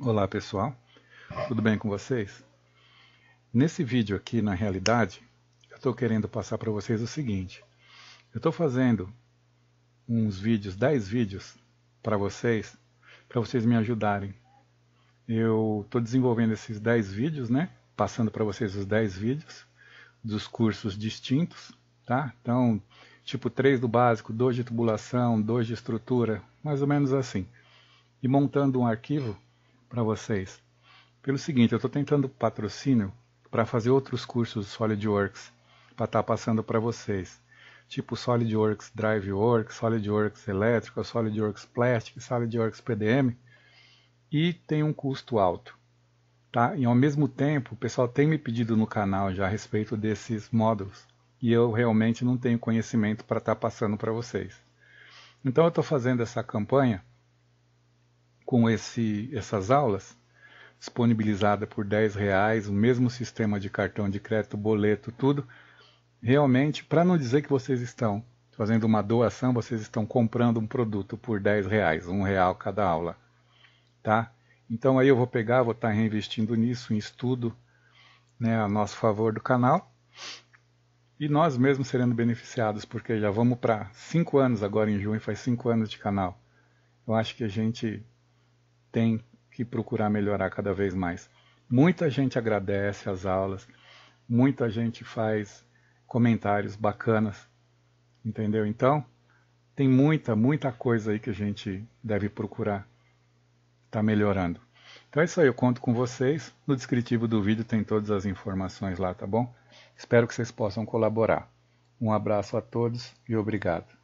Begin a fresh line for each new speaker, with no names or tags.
Olá pessoal, tudo bem com vocês? Nesse vídeo aqui, na realidade, eu estou querendo passar para vocês o seguinte. Eu estou fazendo uns vídeos, 10 vídeos para vocês, para vocês me ajudarem. Eu estou desenvolvendo esses 10 vídeos, né? Passando para vocês os 10 vídeos dos cursos distintos, tá? Então, tipo 3 do básico, 2 de tubulação, 2 de estrutura, mais ou menos assim. E montando um arquivo para vocês. Pelo seguinte, eu estou tentando patrocínio para fazer outros cursos SolidWorks, para estar tá passando para vocês. Tipo SolidWorks DriveWorks, SolidWorks Elétrica, SolidWorks Plastic, SolidWorks PDM. E tem um custo alto. Tá? E ao mesmo tempo, o pessoal tem me pedido no canal já a respeito desses módulos. E eu realmente não tenho conhecimento para estar tá passando para vocês. Então eu estou fazendo essa campanha com esse, essas aulas, disponibilizada por 10 reais, o mesmo sistema de cartão de crédito, boleto, tudo, realmente, para não dizer que vocês estão fazendo uma doação, vocês estão comprando um produto por 10 reais, um real cada aula, tá? Então aí eu vou pegar, vou estar tá reinvestindo nisso, em estudo, né, a nosso favor do canal, e nós mesmos seremos beneficiados, porque já vamos para 5 anos agora em junho, faz 5 anos de canal. Eu acho que a gente tem que procurar melhorar cada vez mais. Muita gente agradece as aulas, muita gente faz comentários bacanas, entendeu? Então, tem muita, muita coisa aí que a gente deve procurar tá melhorando. Então é isso aí, eu conto com vocês. No descritivo do vídeo tem todas as informações lá, tá bom? Espero que vocês possam colaborar. Um abraço a todos e obrigado.